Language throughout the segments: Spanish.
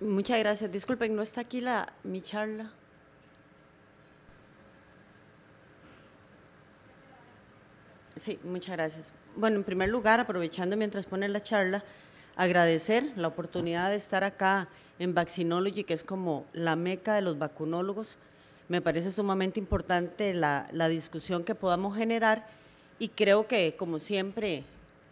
Muchas gracias. Disculpen, no está aquí la, mi charla. Sí, muchas gracias. Bueno, en primer lugar, aprovechando mientras pone la charla, agradecer la oportunidad de estar acá en Vaccinology, que es como la meca de los vacunólogos. Me parece sumamente importante la, discusión que podamos generar y creo que, como siempre,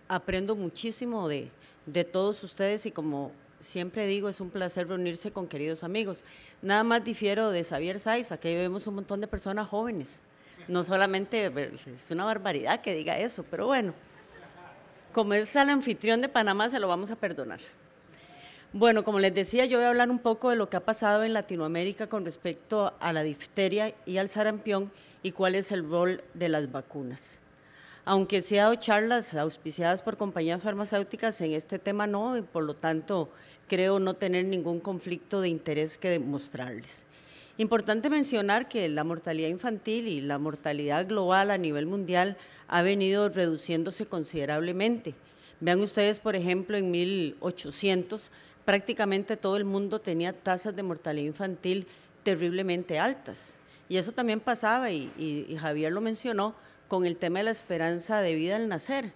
aprendo muchísimo de, de todos ustedes y como siempre digo, es un placer reunirse con queridos amigos. Nada más difiero de Xavier Saiz, aquí vemos un montón de personas jóvenes. No solamente, pues, es una barbaridad que diga eso, pero bueno, como es el anfitrión de Panamá, se lo vamos a perdonar. Bueno, como les decía, yo voy a hablar un poco de lo que ha pasado en Latinoamérica con respecto a la difteria y al sarampión y cuál es el rol de las vacunas aunque se ha dado charlas auspiciadas por compañías farmacéuticas, en este tema no, y por lo tanto creo no tener ningún conflicto de interés que demostrarles. Importante mencionar que la mortalidad infantil y la mortalidad global a nivel mundial ha venido reduciéndose considerablemente. Vean ustedes, por ejemplo, en 1800 prácticamente todo el mundo tenía tasas de mortalidad infantil terriblemente altas. Y eso también pasaba, y Javier lo mencionó, con el tema de la esperanza de vida al nacer.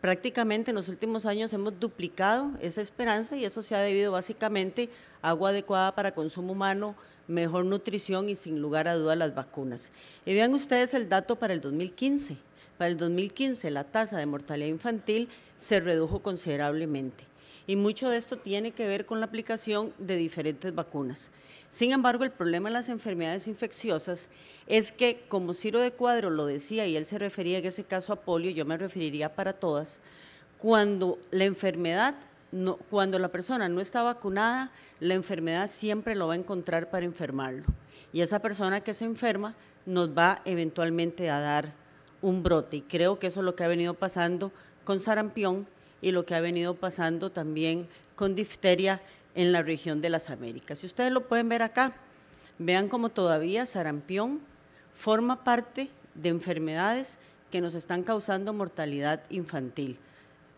Prácticamente en los últimos años hemos duplicado esa esperanza y eso se ha debido básicamente a agua adecuada para consumo humano, mejor nutrición y sin lugar a dudas las vacunas. Y vean ustedes el dato para el 2015. Para el 2015 la tasa de mortalidad infantil se redujo considerablemente y mucho de esto tiene que ver con la aplicación de diferentes vacunas. Sin embargo, el problema de las enfermedades infecciosas es que, como Ciro de Cuadro lo decía, y él se refería en ese caso a polio, yo me referiría para todas, cuando la enfermedad cuando la persona no está vacunada, la enfermedad siempre lo va a encontrar para enfermarlo. Y esa persona que se enferma nos va eventualmente a dar un brote. Y creo que eso es lo que ha venido pasando con sarampión y lo que ha venido pasando también con difteria en la región de las Américas. Si ustedes lo pueden ver acá, vean como todavía sarampión forma parte de enfermedades que nos están causando mortalidad infantil.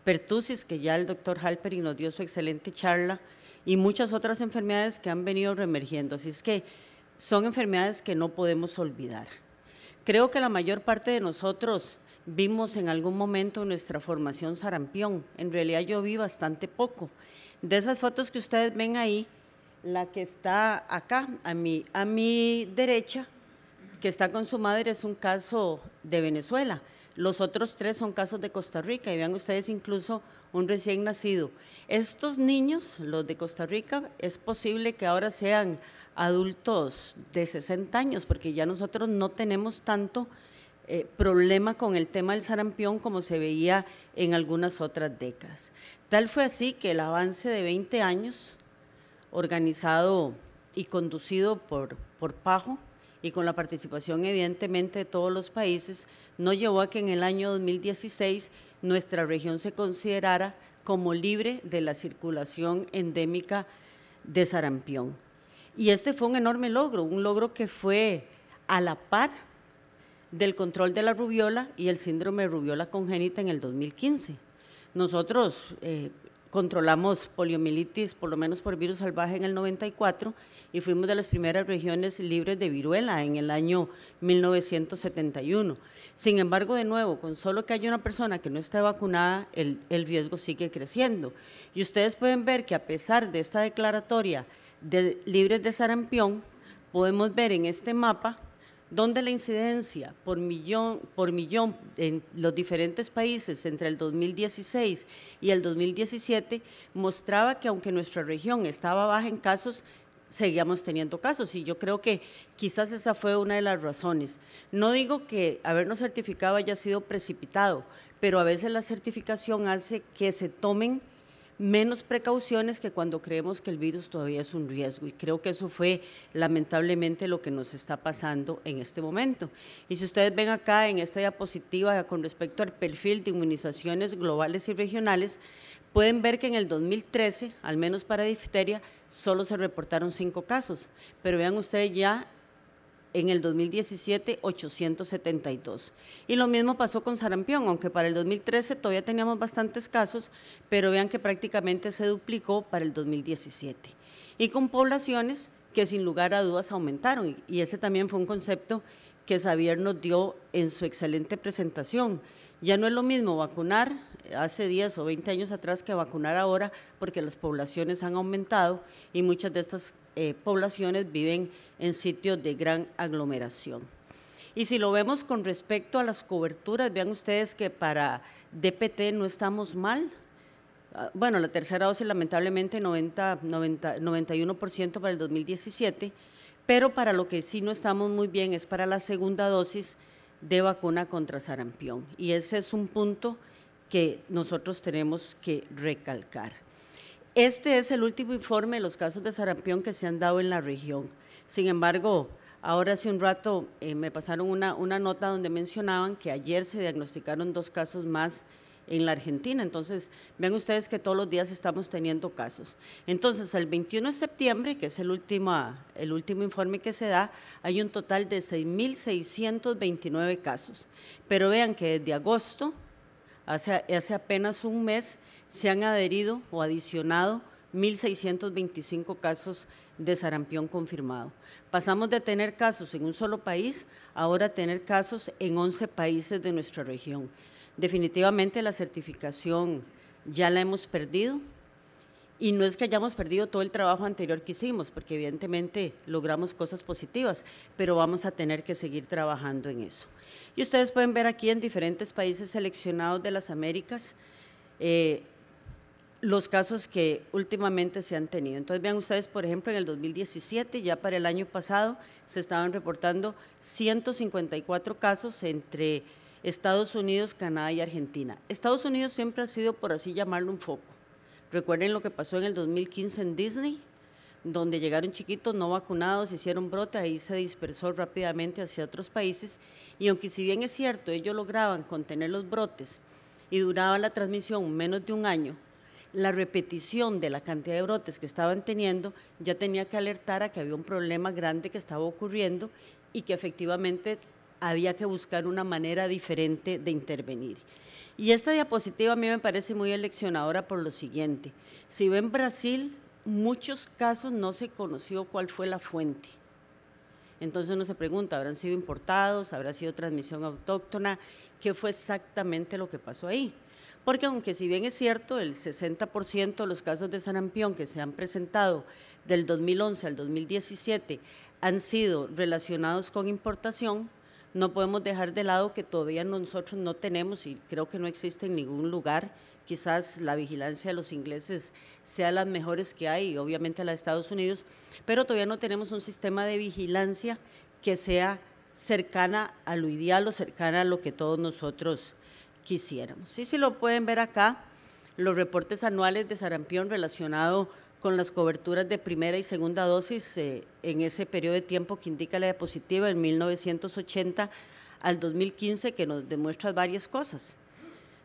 Pertusis, que ya el doctor Halperin nos dio su excelente charla, y muchas otras enfermedades que han venido reemergiendo. Así es que son enfermedades que no podemos olvidar. Creo que la mayor parte de nosotros vimos en algún momento nuestra formación sarampión. En realidad yo vi bastante poco. De esas fotos que ustedes ven ahí, la que está acá, a mi, a mi derecha, que está con su madre, es un caso de Venezuela. Los otros tres son casos de Costa Rica y vean ustedes incluso un recién nacido. Estos niños, los de Costa Rica, es posible que ahora sean adultos de 60 años, porque ya nosotros no tenemos tanto eh, problema con el tema del sarampión como se veía en algunas otras décadas. Tal fue así que el avance de 20 años, organizado y conducido por, por Pajo, y con la participación evidentemente de todos los países, no llevó a que en el año 2016 nuestra región se considerara como libre de la circulación endémica de sarampión. Y este fue un enorme logro, un logro que fue a la par del control de la rubiola y el síndrome de rubiola congénita en el 2015. Nosotros eh, controlamos poliomielitis, por lo menos por virus salvaje, en el 94 y fuimos de las primeras regiones libres de viruela en el año 1971. Sin embargo, de nuevo, con solo que haya una persona que no esté vacunada, el, el riesgo sigue creciendo. Y ustedes pueden ver que a pesar de esta declaratoria de libres de sarampión, podemos ver en este mapa donde la incidencia por millón, por millón en los diferentes países entre el 2016 y el 2017 mostraba que aunque nuestra región estaba baja en casos, seguíamos teniendo casos y yo creo que quizás esa fue una de las razones. No digo que habernos certificado haya sido precipitado, pero a veces la certificación hace que se tomen menos precauciones que cuando creemos que el virus todavía es un riesgo. Y creo que eso fue lamentablemente lo que nos está pasando en este momento. Y si ustedes ven acá en esta diapositiva con respecto al perfil de inmunizaciones globales y regionales, pueden ver que en el 2013, al menos para difteria, solo se reportaron cinco casos. Pero vean ustedes ya en el 2017 872. Y lo mismo pasó con sarampión, aunque para el 2013 todavía teníamos bastantes casos, pero vean que prácticamente se duplicó para el 2017. Y con poblaciones que sin lugar a dudas aumentaron, y ese también fue un concepto que Xavier nos dio en su excelente presentación ya no es lo mismo vacunar eh, hace 10 o 20 años atrás que vacunar ahora porque las poblaciones han aumentado y muchas de estas eh, poblaciones viven en sitios de gran aglomeración. Y si lo vemos con respecto a las coberturas, vean ustedes que para DPT no estamos mal. Ah, bueno, la tercera dosis lamentablemente 90, 90 91% para el 2017, pero para lo que sí no estamos muy bien es para la segunda dosis de vacuna contra sarampión. Y ese es un punto que nosotros tenemos que recalcar. Este es el último informe de los casos de sarampión que se han dado en la región. Sin embargo, ahora hace un rato eh, me pasaron una, una nota donde mencionaban que ayer se diagnosticaron dos casos más en la Argentina. Entonces, vean ustedes que todos los días estamos teniendo casos. Entonces, el 21 de septiembre, que es el último, el último informe que se da, hay un total de 6.629 casos. Pero vean que desde agosto, hace, hace apenas un mes, se han adherido o adicionado 1.625 casos de sarampión confirmado. Pasamos de tener casos en un solo país, ahora tener casos en 11 países de nuestra región. Definitivamente la certificación ya la hemos perdido y no es que hayamos perdido todo el trabajo anterior que hicimos, porque evidentemente logramos cosas positivas, pero vamos a tener que seguir trabajando en eso. Y ustedes pueden ver aquí en diferentes países seleccionados de las Américas eh, los casos que últimamente se han tenido. Entonces vean ustedes, por ejemplo, en el 2017, ya para el año pasado, se estaban reportando 154 casos entre Estados Unidos, Canadá y Argentina. Estados Unidos siempre ha sido, por así llamarlo, un foco. Recuerden lo que pasó en el 2015 en Disney, donde llegaron chiquitos no vacunados, hicieron brote, ahí se dispersó rápidamente hacia otros países. Y aunque si bien es cierto, ellos lograban contener los brotes y duraba la transmisión menos de un año, la repetición de la cantidad de brotes que estaban teniendo ya tenía que alertar a que había un problema grande que estaba ocurriendo y que efectivamente había que buscar una manera diferente de intervenir. Y esta diapositiva a mí me parece muy eleccionadora por lo siguiente. Si ven Brasil, muchos casos no se conoció cuál fue la fuente. Entonces uno se pregunta, ¿habrán sido importados? ¿Habrá sido transmisión autóctona? ¿Qué fue exactamente lo que pasó ahí? Porque aunque si bien es cierto, el 60% de los casos de sarampión que se han presentado del 2011 al 2017 han sido relacionados con importación, no podemos dejar de lado que todavía nosotros no tenemos, y creo que no existe en ningún lugar, quizás la vigilancia de los ingleses sea las mejores que hay, obviamente la de Estados Unidos, pero todavía no tenemos un sistema de vigilancia que sea cercana a lo ideal o cercana a lo que todos nosotros quisiéramos. Y si lo pueden ver acá, los reportes anuales de sarampión relacionado con las coberturas de primera y segunda dosis eh, en ese periodo de tiempo que indica la diapositiva, del 1980 al 2015, que nos demuestra varias cosas.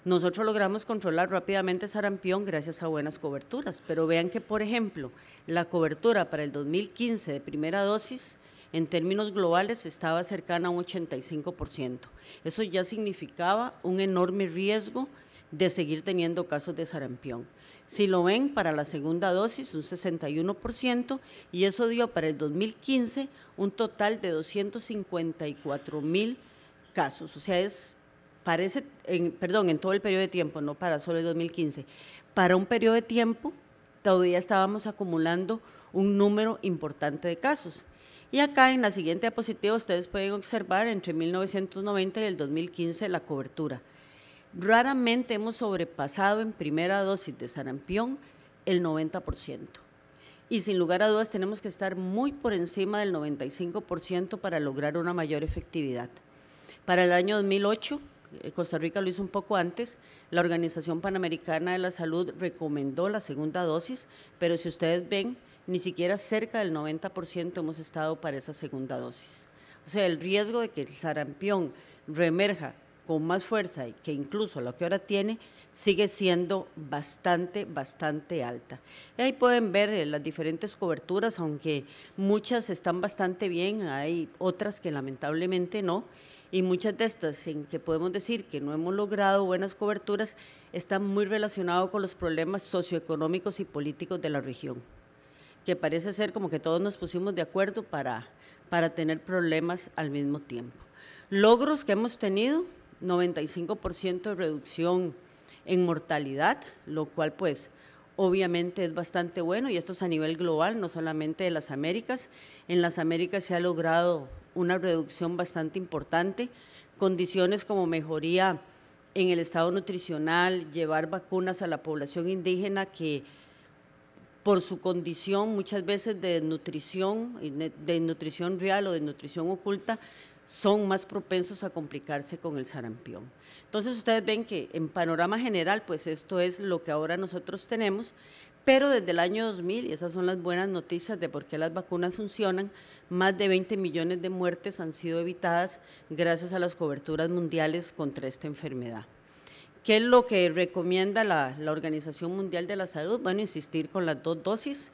Nosotros logramos controlar rápidamente sarampión gracias a buenas coberturas, pero vean que, por ejemplo, la cobertura para el 2015 de primera dosis en términos globales estaba cercana a un 85%. Eso ya significaba un enorme riesgo de seguir teniendo casos de sarampión. Si lo ven, para la segunda dosis un 61% y eso dio para el 2015 un total de 254 mil casos. O sea, es, parece, perdón, en todo el periodo de tiempo, no para solo el 2015. Para un periodo de tiempo todavía estábamos acumulando un número importante de casos. Y acá en la siguiente diapositiva ustedes pueden observar entre 1990 y el 2015 la cobertura. Raramente hemos sobrepasado en primera dosis de sarampión el 90%. Y sin lugar a dudas tenemos que estar muy por encima del 95% para lograr una mayor efectividad. Para el año 2008, eh, Costa Rica lo hizo un poco antes, la Organización Panamericana de la Salud recomendó la segunda dosis, pero si ustedes ven, ni siquiera cerca del 90% hemos estado para esa segunda dosis. O sea, el riesgo de que el sarampión remerja con más fuerza y que incluso lo que ahora tiene sigue siendo bastante, bastante alta. Ahí pueden ver eh, las diferentes coberturas, aunque muchas están bastante bien, hay otras que lamentablemente no. Y muchas de estas en que podemos decir que no hemos logrado buenas coberturas están muy relacionadas con los problemas socioeconómicos y políticos de la región, que parece ser como que todos nos pusimos de acuerdo para, para tener problemas al mismo tiempo. Logros que hemos tenido 95% de reducción en mortalidad, lo cual pues obviamente es bastante bueno y esto es a nivel global, no solamente de las Américas. En las Américas se ha logrado una reducción bastante importante, condiciones como mejoría en el estado nutricional, llevar vacunas a la población indígena que por su condición muchas veces de nutrición, de nutrición real o de nutrición oculta, son más propensos a complicarse con el sarampión. Entonces ustedes ven que en panorama general, pues esto es lo que ahora nosotros tenemos, pero desde el año 2000, y esas son las buenas noticias de por qué las vacunas funcionan, más de 20 millones de muertes han sido evitadas gracias a las coberturas mundiales contra esta enfermedad. ¿Qué es lo que recomienda la, Organización Mundial de la Salud? Bueno, insistir con las dos dosis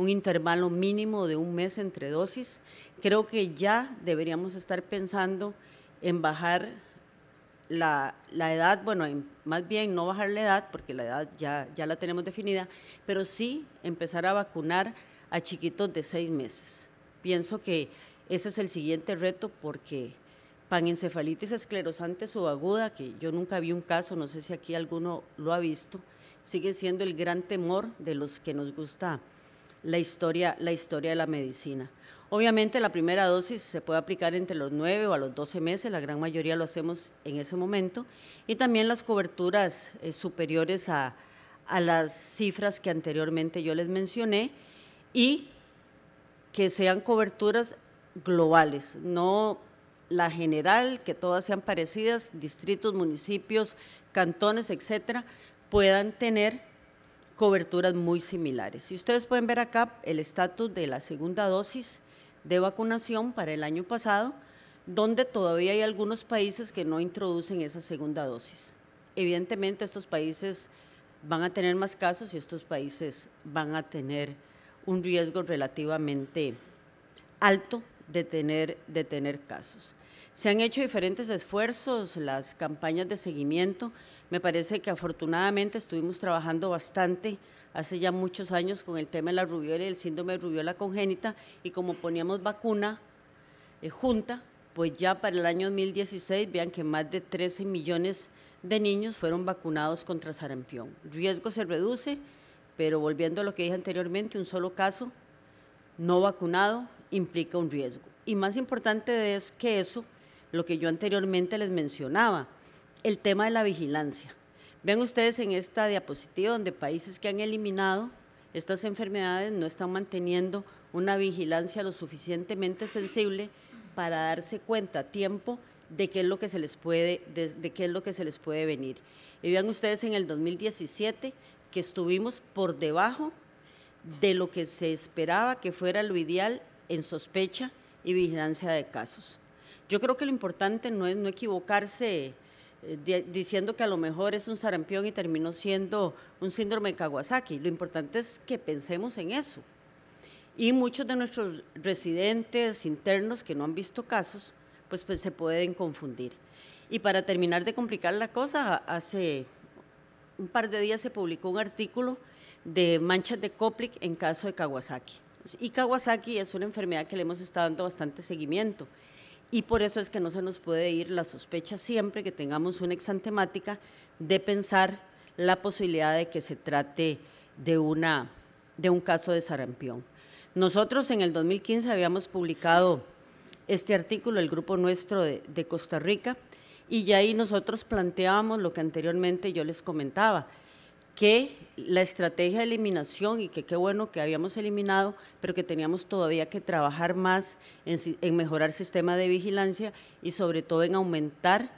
un intervalo mínimo de un mes entre dosis. Creo que ya deberíamos estar pensando en bajar la, edad, bueno, más bien no bajar la edad, porque la edad ya, ya la tenemos definida, pero sí empezar a vacunar a chiquitos de seis meses. Pienso que ese es el siguiente reto porque panencefalitis esclerosante subaguda, que yo nunca vi un caso, no sé si aquí alguno lo ha visto, sigue siendo el gran temor de los que nos gusta la historia, la historia de la medicina. Obviamente la primera dosis se puede aplicar entre los 9 o a los 12 meses, la gran mayoría lo hacemos en ese momento, y también las coberturas eh, superiores a, a, las cifras que anteriormente yo les mencioné y que sean coberturas globales, no la general, que todas sean parecidas, distritos, municipios, cantones, etcétera, puedan tener coberturas muy similares. Y ustedes pueden ver acá el estatus de la segunda dosis de vacunación para el año pasado, donde todavía hay algunos países que no introducen esa segunda dosis. Evidentemente estos países van a tener más casos y estos países van a tener un riesgo relativamente alto de tener, de tener casos. Se han hecho diferentes esfuerzos, las campañas de seguimiento, me parece que afortunadamente estuvimos trabajando bastante hace ya muchos años con el tema de la rubiola y el síndrome de rubiola congénita y como poníamos vacuna eh, junta, pues ya para el año 2016 vean que más de 13 millones de niños fueron vacunados contra sarampión. El riesgo se reduce, pero volviendo a lo que dije anteriormente, un solo caso no vacunado implica un riesgo. Y más importante es que eso, lo que yo anteriormente les mencionaba, el tema de la vigilancia. Ven ustedes en esta diapositiva donde países que han eliminado estas enfermedades no están manteniendo una vigilancia lo suficientemente sensible para darse cuenta a tiempo de qué es lo que se les puede, de, qué es lo que se les puede venir. Y vean ustedes en el 2017 que estuvimos por debajo de lo que se esperaba que fuera lo ideal en sospecha y vigilancia de casos. Yo creo que lo importante no es no equivocarse eh, diciendo que a lo mejor es un sarampión y terminó siendo un síndrome de Kawasaki. Lo importante es que pensemos en eso. Y muchos de nuestros residentes internos que no han visto casos, pues, pues se pueden confundir. Y para terminar de complicar la cosa, hace un par de días se publicó un artículo de manchas de Koplik en caso de Kawasaki. Y Kawasaki es una enfermedad que le hemos estado dando bastante seguimiento. Y por eso es que no se nos puede ir la sospecha siempre que tengamos una exantemática de pensar la posibilidad de que se trate de, una, de un caso de sarampión. Nosotros en el 2015 habíamos publicado este artículo, el grupo nuestro de, de Costa Rica, y ya ahí nosotros planteábamos lo que anteriormente yo les comentaba, que la estrategia de eliminación y que qué bueno que habíamos eliminado, pero que teníamos todavía que trabajar más en, mejorar el sistema de vigilancia y sobre todo en aumentar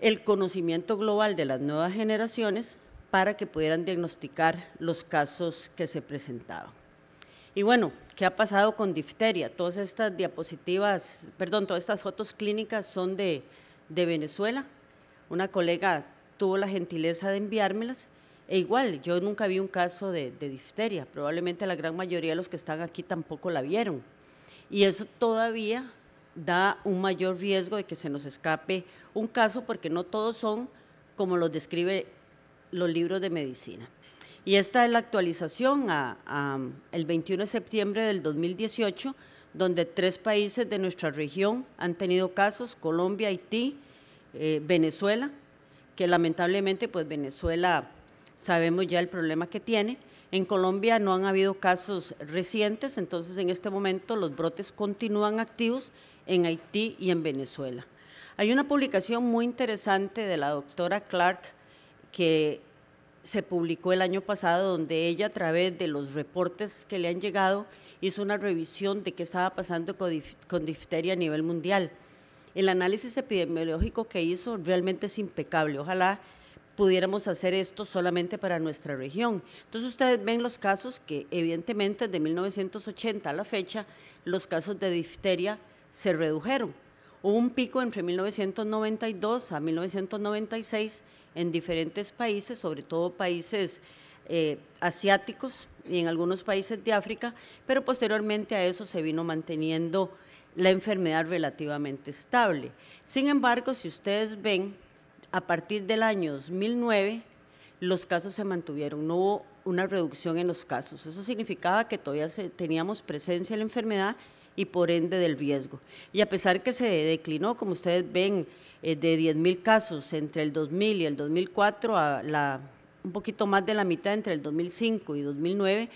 el conocimiento global de las nuevas generaciones para que pudieran diagnosticar los casos que se presentaban. Y bueno, ¿qué ha pasado con difteria? Todas estas diapositivas, perdón, todas estas fotos clínicas son de, de Venezuela. Una colega tuvo la gentileza de enviármelas e igual, yo nunca vi un caso de, difteria, probablemente la gran mayoría de los que están aquí tampoco la vieron. Y eso todavía da un mayor riesgo de que se nos escape un caso porque no todos son como los describe los libros de medicina. Y esta es la actualización a, el 21 de septiembre del 2018, donde tres países de nuestra región han tenido casos, Colombia, Haití, eh, Venezuela, que lamentablemente pues Venezuela sabemos ya el problema que tiene. En Colombia no han habido casos recientes, entonces en este momento los brotes continúan activos en Haití y en Venezuela. Hay una publicación muy interesante de la doctora Clark que se publicó el año pasado, donde ella a través de los reportes que le han llegado hizo una revisión de qué estaba pasando con, difteria a nivel mundial. El análisis epidemiológico que hizo realmente es impecable. Ojalá pudiéramos hacer esto solamente para nuestra región. Entonces ustedes ven los casos que evidentemente desde 1980 a la fecha los casos de difteria se redujeron. Hubo un pico entre 1992 a 1996 en diferentes países, sobre todo países eh, asiáticos y en algunos países de África, pero posteriormente a eso se vino manteniendo la enfermedad relativamente estable. Sin embargo, si ustedes ven, a partir del año 2009 los casos se mantuvieron, no hubo una reducción en los casos. Eso significaba que todavía teníamos presencia de la enfermedad y por ende del riesgo. Y a pesar que se declinó, como ustedes ven, eh, de 10.000 casos entre el 2000 y el 2004 a un poquito más de la mitad entre el 2005 y 2009,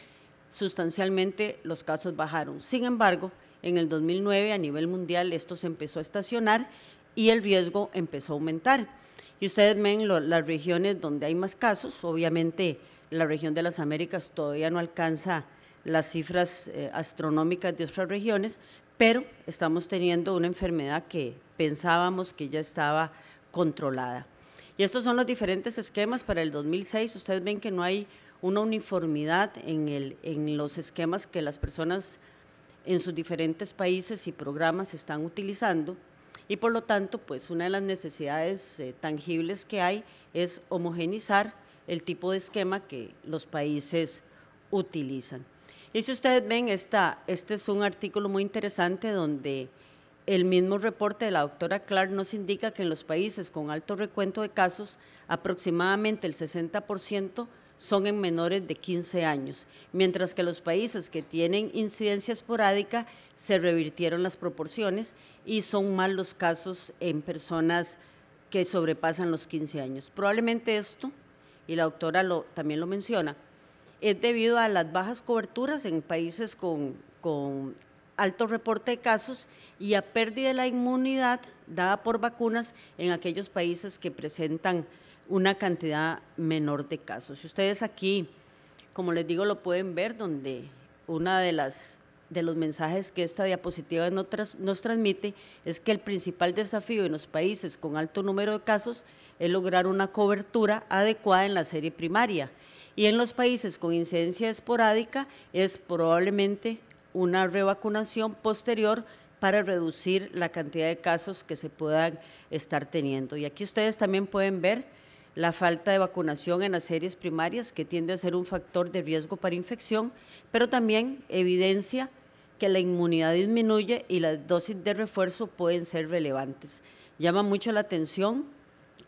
sustancialmente los casos bajaron. Sin embargo, en el 2009 a nivel mundial esto se empezó a estacionar y el riesgo empezó a aumentar. Y ustedes ven las regiones donde hay más casos, obviamente la región de las Américas todavía no alcanza las cifras eh, astronómicas de otras regiones, pero estamos teniendo una enfermedad que pensábamos que ya estaba controlada. Y estos son los diferentes esquemas para el 2006. Ustedes ven que no hay una uniformidad en los esquemas que las personas en sus diferentes países y programas están utilizando. Y por lo tanto, pues una de las necesidades eh, tangibles que hay es homogenizar el tipo de esquema que los países utilizan. Y si ustedes ven, esta, este es un artículo muy interesante donde el mismo reporte de la doctora Clark nos indica que en los países con alto recuento de casos, aproximadamente el 60% son en menores de 15 años, mientras que los países que tienen incidencia esporádica se revirtieron las proporciones y son más los casos en personas que sobrepasan los 15 años. Probablemente esto, y la doctora también lo menciona, es debido a las bajas coberturas en países con, con alto reporte de casos y a pérdida de la inmunidad dada por vacunas en aquellos países que presentan una cantidad menor de casos. Ustedes aquí, como les digo, lo pueden ver donde una de las de los mensajes que esta diapositiva nos, nos transmite es que el principal desafío en los países con alto número de casos es lograr una cobertura adecuada en la serie primaria y en los países con incidencia esporádica es probablemente una revacunación posterior para reducir la cantidad de casos que se puedan estar teniendo. Y aquí ustedes también pueden ver la falta de vacunación en las series primarias, que tiende a ser un factor de riesgo para infección, pero también evidencia que la inmunidad disminuye y las dosis de refuerzo pueden ser relevantes. Llama mucho la atención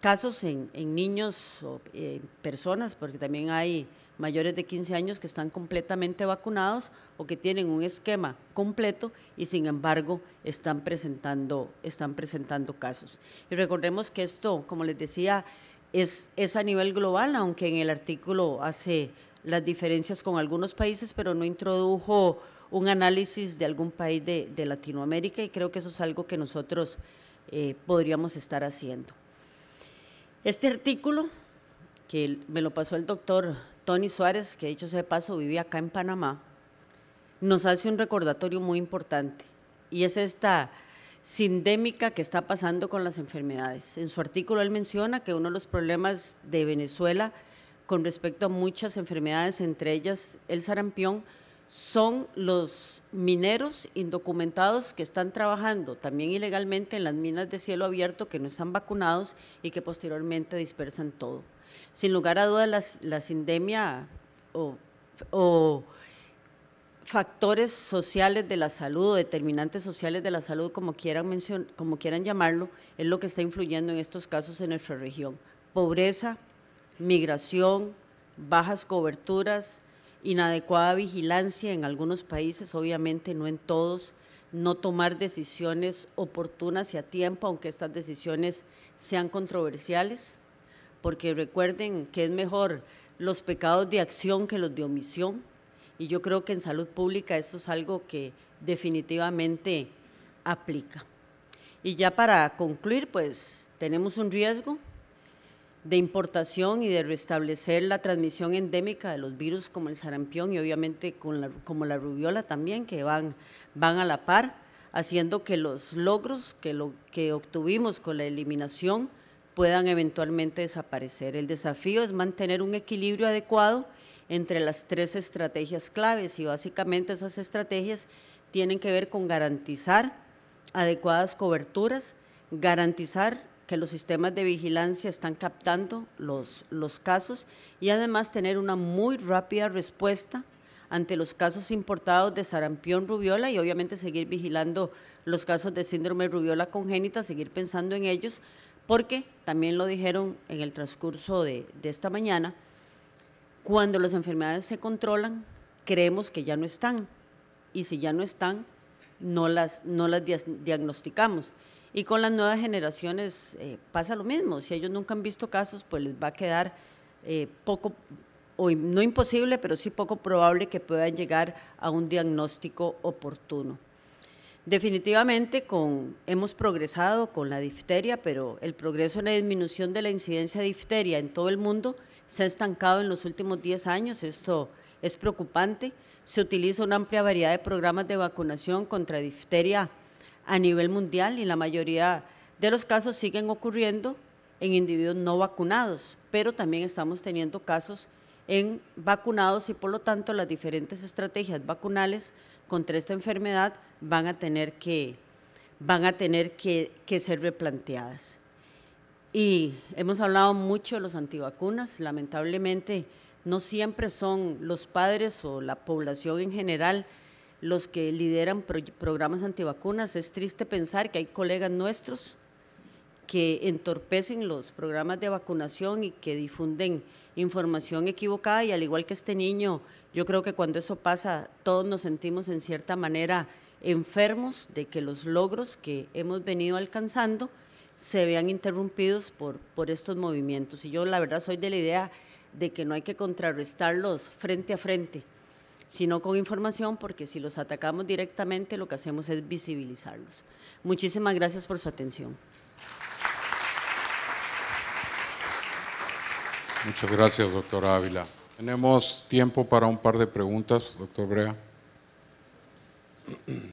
casos en, niños o eh, personas, porque también hay mayores de 15 años que están completamente vacunados o que tienen un esquema completo y sin embargo están presentando, están presentando casos. Y recordemos que esto, como les decía, es, a nivel global, aunque en el artículo hace las diferencias con algunos países, pero no introdujo un análisis de algún país de, Latinoamérica y creo que eso es algo que nosotros eh, podríamos estar haciendo. Este artículo, que me lo pasó el doctor Tony Suárez, que dicho hecho ese paso vivía acá en Panamá, nos hace un recordatorio muy importante y es esta sindémica que está pasando con las enfermedades. En su artículo él menciona que uno de los problemas de Venezuela con respecto a muchas enfermedades, entre ellas el sarampión, son los mineros indocumentados que están trabajando también ilegalmente en las minas de cielo abierto que no están vacunados y que posteriormente dispersan todo. Sin lugar a dudas, la, sindemia o factores sociales de la salud o determinantes sociales de la salud, como quieran, como quieran llamarlo, es lo que está influyendo en estos casos en nuestra región. Pobreza, migración, bajas coberturas, inadecuada vigilancia en algunos países, obviamente no en todos, no tomar decisiones oportunas y a tiempo, aunque estas decisiones sean controversiales, porque recuerden que es mejor los pecados de acción que los de omisión y yo creo que en salud pública esto es algo que definitivamente aplica. Y ya para concluir, pues tenemos un riesgo de importación y de restablecer la transmisión endémica de los virus como el sarampión y obviamente como la rubiola también, que van, a la par, haciendo que los logros que obtuvimos con la eliminación puedan eventualmente desaparecer. El desafío es mantener un equilibrio adecuado entre las tres estrategias claves y básicamente esas estrategias tienen que ver con garantizar adecuadas coberturas, garantizar que los sistemas de vigilancia están captando los, los casos y además tener una muy rápida respuesta ante los casos importados de sarampión rubiola y obviamente seguir vigilando los casos de síndrome rubiola congénita, seguir pensando en ellos, porque también lo dijeron en el transcurso de esta mañana, cuando las enfermedades se controlan, creemos que ya no están. Y si ya no están, no las, diagnosticamos. Y con las nuevas generaciones eh, pasa lo mismo. Si ellos nunca han visto casos, pues les va a quedar eh, poco, no imposible, pero sí poco probable que puedan llegar a un diagnóstico oportuno. Definitivamente hemos progresado con la difteria, pero el progreso en la disminución de la incidencia de difteria en todo el mundo se ha estancado en los últimos 10 años. Esto es preocupante. Se utiliza una amplia variedad de programas de vacunación contra difteria a nivel mundial y la mayoría de los casos siguen ocurriendo en individuos no vacunados, pero también estamos teniendo casos en vacunados y por lo tanto las diferentes estrategias vacunales contra esta enfermedad van a tener que, van a tener que ser replanteadas. Y hemos hablado mucho de los antivacunas, lamentablemente no siempre son los padres o la población en general los que lideran programas antivacunas. Es triste pensar que hay colegas nuestros que entorpecen los programas de vacunación y que difunden información equivocada y al igual que este niño, yo creo que cuando eso pasa todos nos sentimos en cierta manera enfermos de que los logros que hemos venido alcanzando se vean interrumpidos por, por estos movimientos. Y yo la verdad soy de la idea de que no hay que contrarrestarlos frente a frente, sino con información, porque si los atacamos directamente lo que hacemos es visibilizarlos. Muchísimas gracias por su atención. Muchas gracias, doctora Ávila. Tenemos tiempo para un par de preguntas, doctor Brea.